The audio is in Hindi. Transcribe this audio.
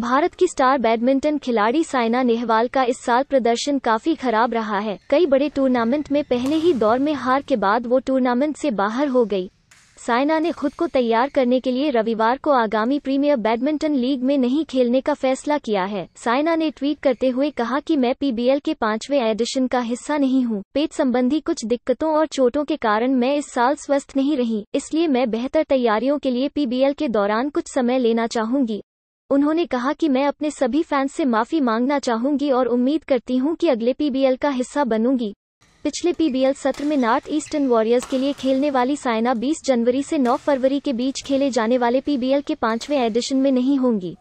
भारत की स्टार बैडमिंटन खिलाड़ी साइना नेहवाल का इस साल प्रदर्शन काफी खराब रहा है कई बड़े टूर्नामेंट में पहले ही दौर में हार के बाद वो टूर्नामेंट से बाहर हो गई साइना ने खुद को तैयार करने के लिए रविवार को आगामी प्रीमियर बैडमिंटन लीग में नहीं खेलने का फैसला किया है साइना ने ट्वीट करते हुए कहा कि मैं पीबीएल के पाँचवे एडिशन का हिस्सा नहीं हूं। पेट संबंधी कुछ दिक्कतों और चोटों के कारण मैं इस साल स्वस्थ नहीं रही इसलिए मैं बेहतर तैयारियों के लिए पीबीएल के दौरान कुछ समय लेना चाहूंगी उन्होंने कहा कि मैं अपने सभी फैंस से माफी मांगना चाहूंगी और उम्मीद करती हूं कि अगले पीबीएल का हिस्सा बनूंगी पिछले पीबीएल सत्र में नॉर्थ ईस्टर्न वॉरियर्स के लिए खेलने वाली साइना 20 जनवरी से 9 फरवरी के बीच खेले जाने वाले पीबीएल के पांचवें एडिशन में नहीं होंगी